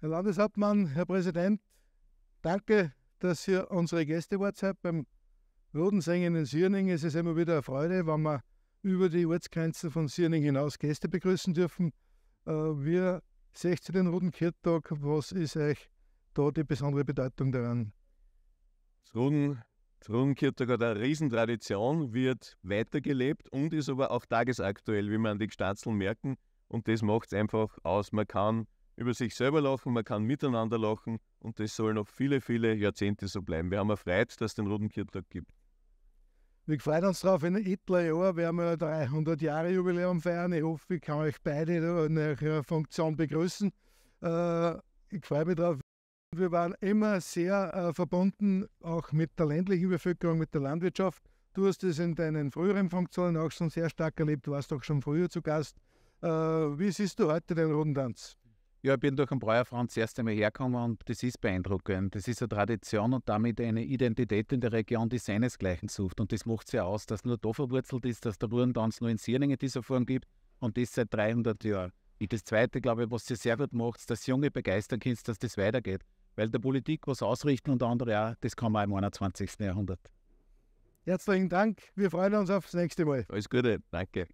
Herr Landeshauptmann, Herr Präsident, danke, dass ihr unsere Gäste wart beim Rodensängen in Sierning. Es ist immer wieder eine Freude, wenn wir über die Ortsgrenzen von Sierning hinaus Gäste begrüßen dürfen. Äh, wir 16. Rodenkirchtag, was ist euch da die besondere Bedeutung daran? Das, Roden, das Rodenkirchtag hat eine Riesentradition, wird weitergelebt und ist aber auch tagesaktuell, wie man an die Gstanzeln merken. Und das macht es einfach aus. Man kann über sich selber lachen, man kann miteinander lachen und das soll noch viele, viele Jahrzehnte so bleiben. Wir haben erfreut, dass es den Rodenkirchtag gibt. Wir freuen uns drauf, in etler Jahren werden wir 300 Jahre Jubiläum feiern. Ich hoffe, ich kann euch beide in eurer Funktion begrüßen. Äh, ich freue mich drauf. Wir waren immer sehr äh, verbunden, auch mit der ländlichen Bevölkerung, mit der Landwirtschaft. Du hast es in deinen früheren Funktionen auch schon sehr stark erlebt, du warst auch schon früher zu Gast. Äh, wie siehst du heute den Rodentanz? Ja, ich bin durch den Breuerfrauen zuerst einmal hergekommen und das ist beeindruckend. Das ist eine Tradition und damit eine Identität in der Region, die seinesgleichen sucht. Und das macht es ja aus, dass nur da verwurzelt ist, dass der Burgentanz nur in Sierlingen dieser Form gibt und das seit 300 Jahren. Und das Zweite, glaube ich, was sie sehr gut macht, ist, dass Junge begeistern können, dass das weitergeht. Weil der Politik was ausrichten und andere auch, das kann man im 21. Jahrhundert. Herzlichen Dank. Wir freuen uns aufs nächste Mal. Alles Gute. Danke.